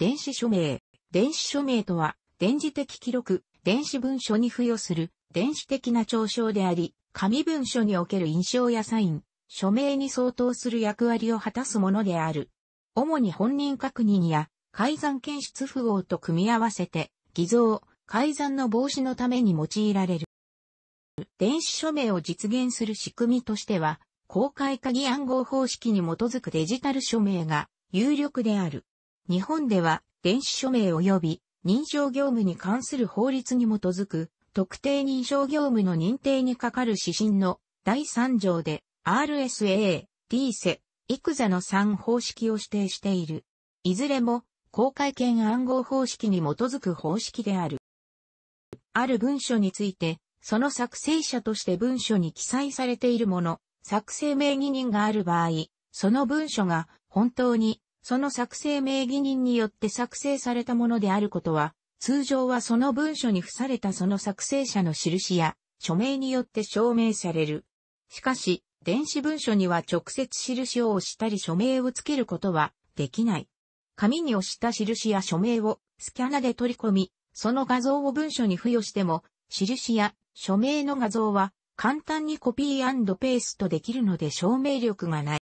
電子署名。電子署名とは、電磁的記録、電子文書に付与する、電子的な長称であり、紙文書における印象やサイン、署名に相当する役割を果たすものである。主に本人確認や、改ざん検出符号と組み合わせて、偽造、改ざんの防止のために用いられる。電子署名を実現する仕組みとしては、公開鍵暗号方式に基づくデジタル署名が有力である。日本では電子署名及び認証業務に関する法律に基づく特定認証業務の認定に係る指針の第3条で RSA、DSE、ICSA の3方式を指定している。いずれも公開権暗号方式に基づく方式である。ある文書について、その作成者として文書に記載されているもの、作成名義人がある場合、その文書が本当にその作成名義人によって作成されたものであることは、通常はその文書に付されたその作成者の印や署名によって証明される。しかし、電子文書には直接印を押したり署名をつけることはできない。紙に押した印や署名をスキャナで取り込み、その画像を文書に付与しても、印や署名の画像は簡単にコピーペーストできるので証明力がない。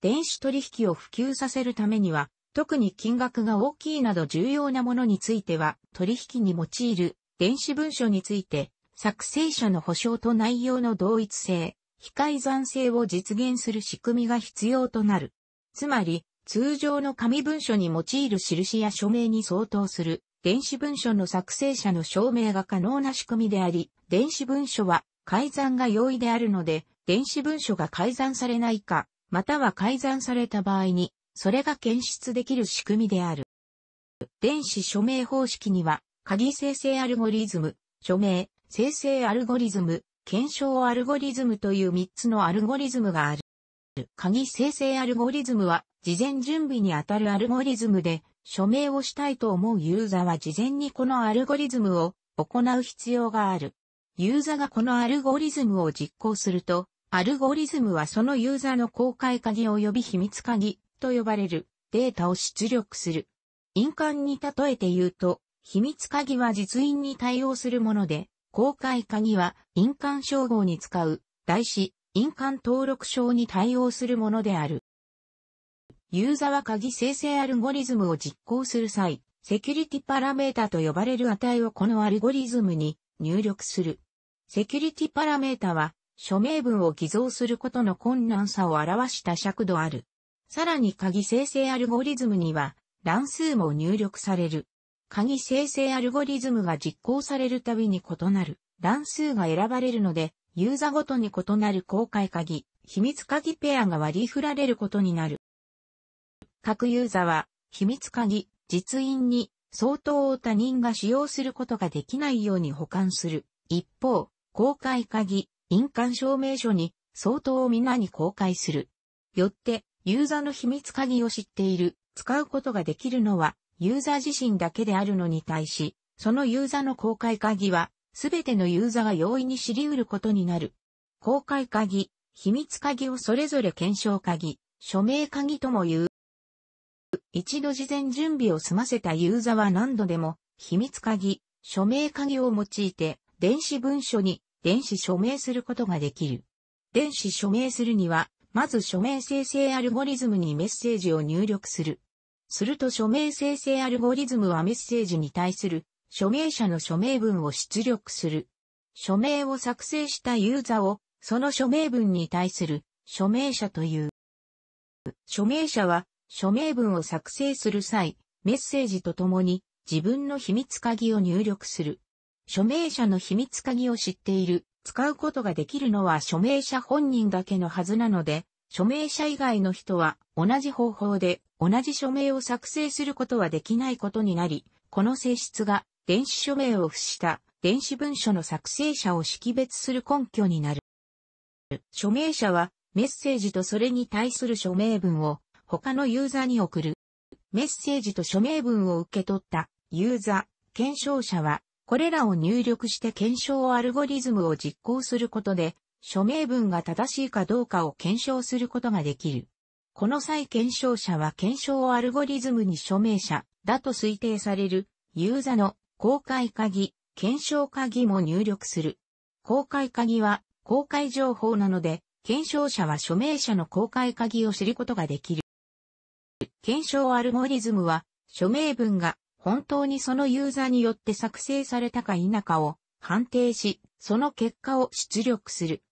電子取引を普及させるためには、特に金額が大きいなど重要なものについては、取引に用いる電子文書について、作成者の保証と内容の同一性、非改ざん性を実現する仕組みが必要となる。つまり、通常の紙文書に用いる印や署名に相当する電子文書の作成者の証明が可能な仕組みであり、電子文書は改ざんが容易であるので、電子文書が改ざんされないか、または改ざんされた場合に、それが検出できる仕組みである。電子署名方式には、鍵生成アルゴリズム、署名、生成アルゴリズム、検証アルゴリズムという3つのアルゴリズムがある。鍵生成アルゴリズムは、事前準備にあたるアルゴリズムで、署名をしたいと思うユーザーは事前にこのアルゴリズムを行う必要がある。ユーザーがこのアルゴリズムを実行すると、アルゴリズムはそのユーザーの公開鍵及び秘密鍵と呼ばれるデータを出力する。印鑑に例えて言うと、秘密鍵は実印に対応するもので、公開鍵は印鑑称号に使う、代紙、印鑑登録証に対応するものである。ユーザーは鍵生成アルゴリズムを実行する際、セキュリティパラメータと呼ばれる値をこのアルゴリズムに入力する。セキュリティパラメータは署名文を偽造することの困難さを表した尺度ある。さらに鍵生成アルゴリズムには乱数も入力される。鍵生成アルゴリズムが実行されるたびに異なる乱数が選ばれるので、ユーザごとに異なる公開鍵、秘密鍵ペアが割り振られることになる。各ユーザは秘密鍵、実印に相当を他人が使用することができないように保管する。一方、公開鍵、印鑑証明書に相当を皆に公開する。よって、ユーザーの秘密鍵を知っている、使うことができるのは、ユーザー自身だけであるのに対し、そのユーザーの公開鍵は、すべてのユーザーが容易に知り得ることになる。公開鍵、秘密鍵をそれぞれ検証鍵、署名鍵とも言う。一度事前準備を済ませたユーザーは何度でも、秘密鍵、署名鍵を用いて、電子文書に電子署名することができる。電子署名するには、まず署名生成アルゴリズムにメッセージを入力する。すると署名生成アルゴリズムはメッセージに対する署名者の署名文を出力する。署名を作成したユーザをその署名文に対する署名者という。署名者は署名文を作成する際、メッセージとともに自分の秘密鍵を入力する。署名者の秘密鍵を知っている、使うことができるのは署名者本人だけのはずなので、署名者以外の人は同じ方法で同じ署名を作成することはできないことになり、この性質が電子署名を付した電子文書の作成者を識別する根拠になる。署名者はメッセージとそれに対する署名文を他のユーザーに送る。メッセージと署名文を受け取ったユーザー、検証者はこれらを入力して検証アルゴリズムを実行することで、署名文が正しいかどうかを検証することができる。この際検証者は検証アルゴリズムに署名者だと推定されるユーザの公開鍵、検証鍵も入力する。公開鍵は公開情報なので、検証者は署名者の公開鍵を知ることができる。検証アルゴリズムは署名文が本当にそのユーザーによって作成されたか否かを判定し、その結果を出力する。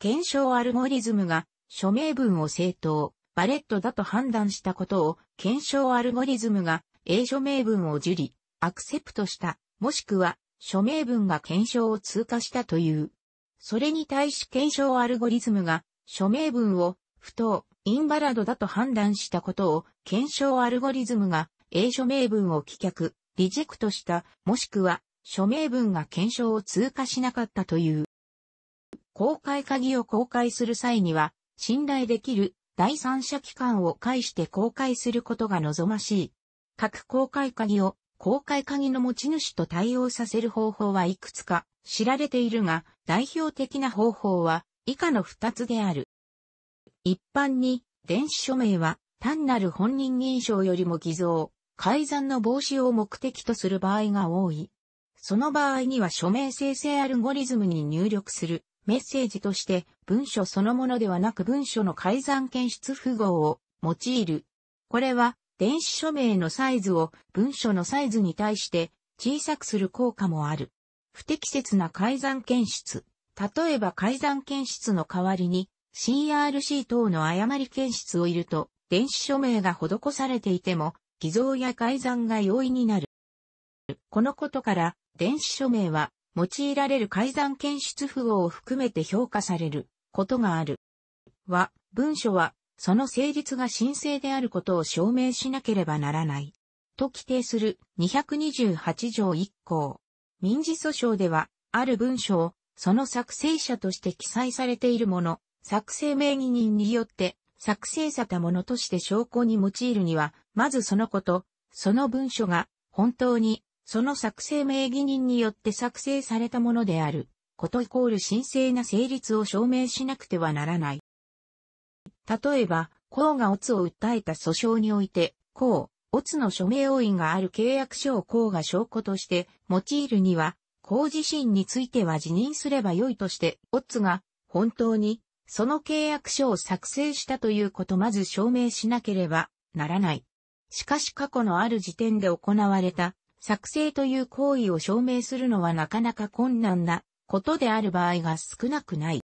検証アルゴリズムが署名文を正当、バレットだと判断したことを検証アルゴリズムが A 署名文を受理、アクセプトした、もしくは署名文が検証を通過したという。それに対し検証アルゴリズムが署名文を不当、インバラドだと判断したことを検証アルゴリズムが英署名文を棄却、リジェクトした、もしくは、署名文が検証を通過しなかったという。公開鍵を公開する際には、信頼できる第三者機関を介して公開することが望ましい。各公開鍵を公開鍵の持ち主と対応させる方法はいくつか知られているが、代表的な方法は以下の二つである。一般に電子署名は単なる本人認証よりも偽造、改ざんの防止を目的とする場合が多い。その場合には署名生成アルゴリズムに入力するメッセージとして文書そのものではなく文書の改ざん検出符号を用いる。これは電子署名のサイズを文書のサイズに対して小さくする効果もある。不適切な改ざん検出。例えば改ざん検出の代わりに CRC 等の誤り検出をいると電子署名が施されていても偽造や改ざんが容易になる。このことから、電子署名は、用いられる改ざん検出符号を含めて評価されることがある。は、文書は、その成立が申請であることを証明しなければならない。と規定する228条1項。民事訴訟では、ある文書を、その作成者として記載されているもの、作成名義人によって、作成されたものとして証拠に用いるには、まずそのこと、その文書が、本当に、その作成名義人によって作成されたものである、ことイコール神聖な成立を証明しなくてはならない。例えば、公がオツを訴えた訴訟において、公、オツの署名要因がある契約書を公が証拠として用いるには、公自身については辞任すればよいとして、乙が本当にその契約書を作成したということまず証明しなければならない。しかし過去のある時点で行われた作成という行為を証明するのはなかなか困難なことである場合が少なくない。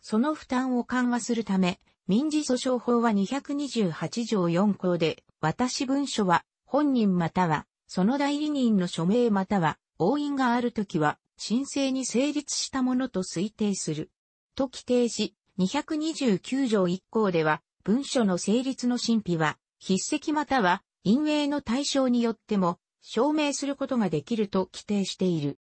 その負担を緩和するため、民事訴訟法は228条4項で、私文書は本人またはその代理人の署名または押印があるときは申請に成立したものと推定する。と規定し、229条1項では文書の成立の審秘は筆跡または陰影の対象によっても証明することができると規定している。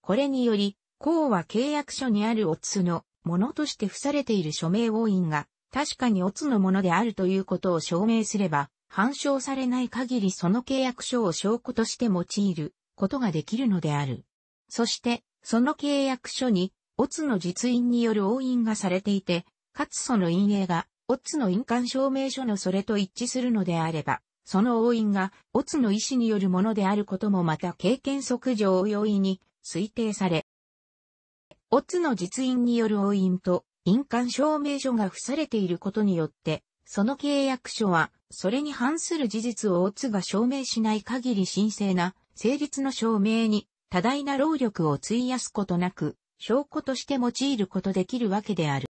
これにより、公は契約書にあるオツのものとして付されている署名押印が確かにオツのものであるということを証明すれば、反証されない限りその契約書を証拠として用いることができるのである。そして、その契約書に、オツの実印による押印がされていて、かつその陰影がオッズの印鑑証明書のそれと一致するのであれば、その押印が、オツの意思によるものであることもまた経験則上容易に推定され、オツの実印による押印と印鑑証明書が付されていることによって、その契約書は、それに反する事実をオツが証明しない限り神聖な、成立の証明に、多大な労力を費やすことなく、証拠として用いることできるわけである。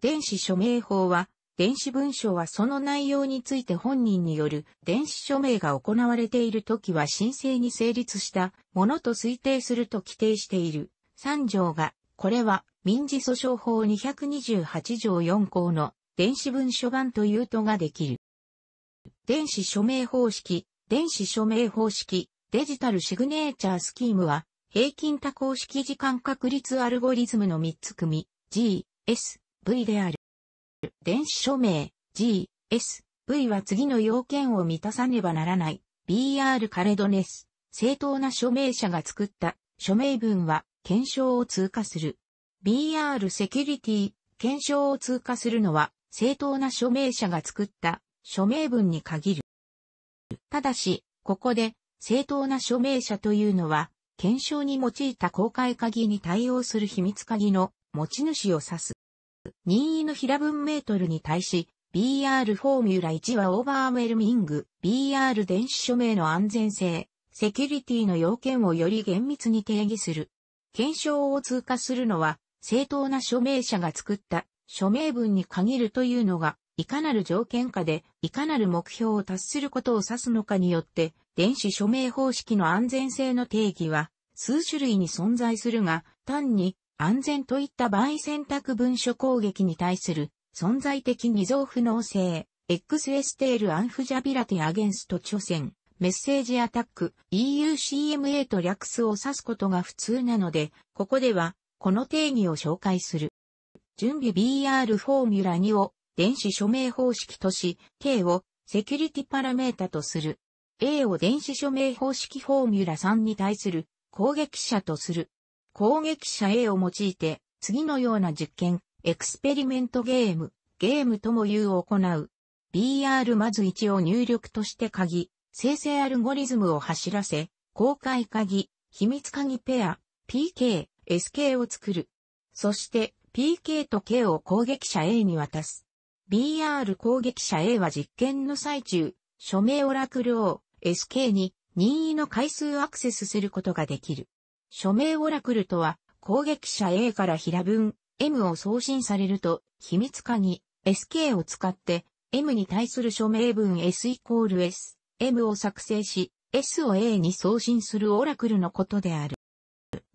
電子署名法は、電子文書はその内容について本人による電子署名が行われているときは申請に成立したものと推定すると規定している。3条が、これは民事訴訟法228条4項の電子文書版というとができる。電子署名方式、電子署名方式、デジタルシグネーチャースキームは、平均多項式時間確率アルゴリズムの3つ組、G、S、V である。電子署名 G、S、V は次の要件を満たさねばならない。BR カレドネス。正当な署名者が作った署名文は検証を通過する。BR セキュリティ、検証を通過するのは正当な署名者が作った署名文に限る。ただし、ここで正当な署名者というのは検証に用いた公開鍵に対応する秘密鍵の持ち主を指す。任意の平分メートルに対し、BR フォーミュラ1はオーバーメルミング、BR 電子署名の安全性、セキュリティの要件をより厳密に定義する。検証を通過するのは、正当な署名者が作った署名文に限るというのが、いかなる条件下で、いかなる目標を達することを指すのかによって、電子署名方式の安全性の定義は、数種類に存在するが、単に安全といった場合選択文書攻撃に対する存在的偽造不能性、x s t ルアンフジャビラティアゲンスト著戦、メッセージアタック、EUCMA と略すを指すことが普通なので、ここでは、この定義を紹介する。準備 BR フォーミュラ2を電子署名方式とし、K をセキュリティパラメータとする。A を電子署名方式フォーミュラ3に対する攻撃者とする。攻撃者 A を用いて、次のような実験、エクスペリメントゲーム、ゲームとも言うを行う。BR まず1を入力として鍵、生成アルゴリズムを走らせ、公開鍵、秘密鍵ペア、PK、SK を作る。そして、PK と K を攻撃者 A に渡す。BR 攻撃者 A は実験の最中、署名オラクルを SK に任意の回数アクセスすることができる。署名オラクルとは、攻撃者 A から平文 M を送信されると、秘密化に SK を使って M に対する署名文 S イコール S、M を作成し、S を A に送信するオラクルのことである。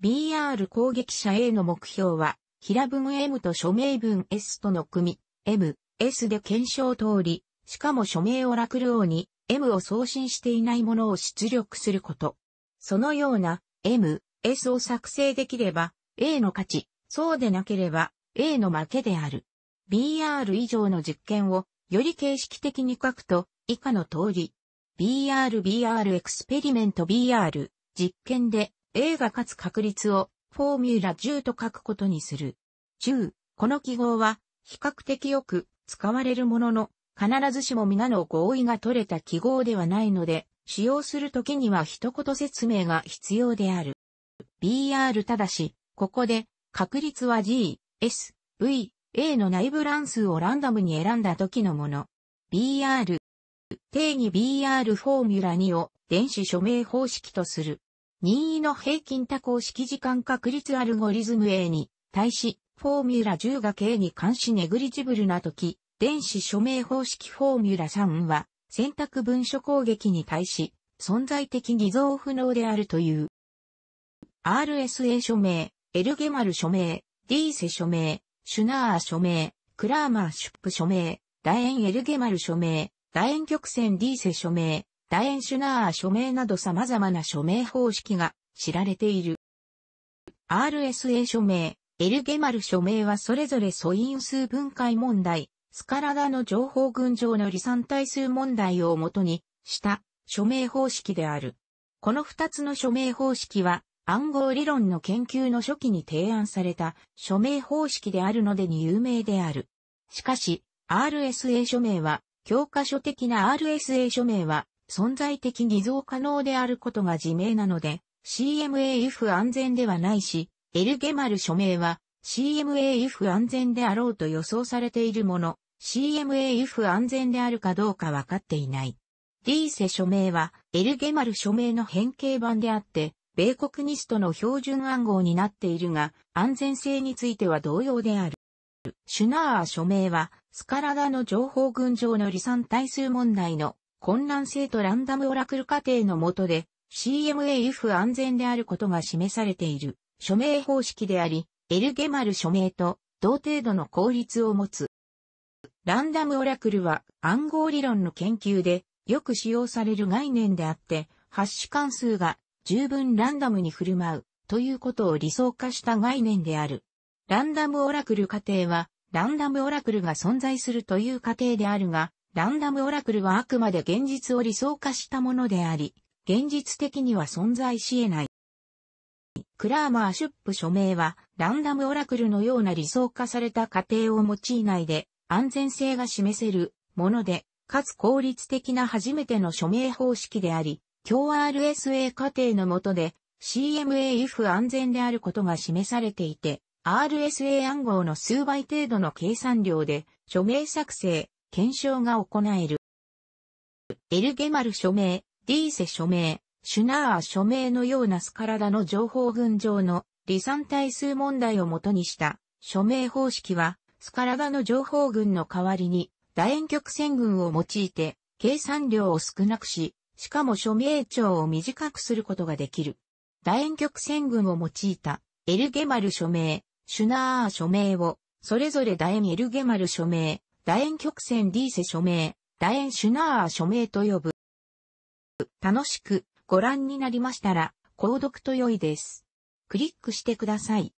BR 攻撃者 A の目標は、平文 M と署名文 S との組、M、S で検証通り、しかも署名オラクル王に M を送信していないものを出力すること。そのような M、S を作成できれば A の勝ち、そうでなければ A の負けである。BR 以上の実験をより形式的に書くと以下の通り BR、BR エクスペリメント BR 実験で A が勝つ確率をフォーミュラ10と書くことにする。10、この記号は比較的よく使われるものの必ずしも皆の合意が取れた記号ではないので使用するときには一言説明が必要である。BR ただし、ここで、確率は G、S、V、A の内部乱数をランダムに選んだ時のもの。BR。定義 BR フォーミュラ2を電子署名方式とする。任意の平均多項式時間確率アルゴリズム A に対し、フォーミュラ10が K に関しネグリジブルな時、電子署名方式フォーミュラ3は選択文書攻撃に対し、存在的偽造不能であるという。RSA 署名、エルゲマル署名、ディーセ署名、シュナー署名、クラーマーシュップ署名、楕円エルゲマル署名、楕円曲線ディーセ署名、楕円シュナー署名など様々な署名方式が知られている。RSA 署名、エルゲマル署名はそれぞれ素因数分解問題、スカラダの情報群上の離散対数問題をもとにした署名方式である。この二つの署名方式は暗号理論の研究の初期に提案された署名方式であるのでに有名である。しかし、RSA 署名は、教科書的な RSA 署名は、存在的偽造可能であることが自明なので、CMA if 安全ではないし、エルゲマル署名は、CMA if 安全であろうと予想されているもの、CMA if 安全であるかどうかわかっていない。リーセ署名は、エルゲマル署名の変形版であって、米国ニストの標準暗号になっているが、安全性については同様である。シュナーア署名は、スカラダの情報群上の離散対数問題の混乱性とランダムオラクル過程の下で CMAF 安全であることが示されている署名方式であり、エルゲマル署名と同程度の効率を持つ。ランダムオラクルは暗号理論の研究でよく使用される概念であって、ハッシュ関数が十分ランダムに振る舞うということを理想化した概念である。ランダムオラクル過程は、ランダムオラクルが存在するという過程であるが、ランダムオラクルはあくまで現実を理想化したものであり、現実的には存在し得ない。クラーマーシュップ署名は、ランダムオラクルのような理想化された過程を用いないで、安全性が示せるもので、かつ効率的な初めての署名方式であり、共 RSA 過程の下で CMA if 安全であることが示されていて、RSA 暗号の数倍程度の計算量で署名作成、検証が行える。エルゲマル署名、ディーセ署名、シュナー署名のようなスカラダの情報群上の離散対数問題をもとにした署名方式は、スカラダの情報群の代わりに楕円曲線群を用いて計算量を少なくし、しかも署名帳を短くすることができる。楕円曲線群を用いたエルゲマル署名、シュナー署名を、それぞれ楕円エルゲマル署名、楕円曲線リーセ署名、楕円シュナー署名と呼ぶ。楽しくご覧になりましたら、購読と良いです。クリックしてください。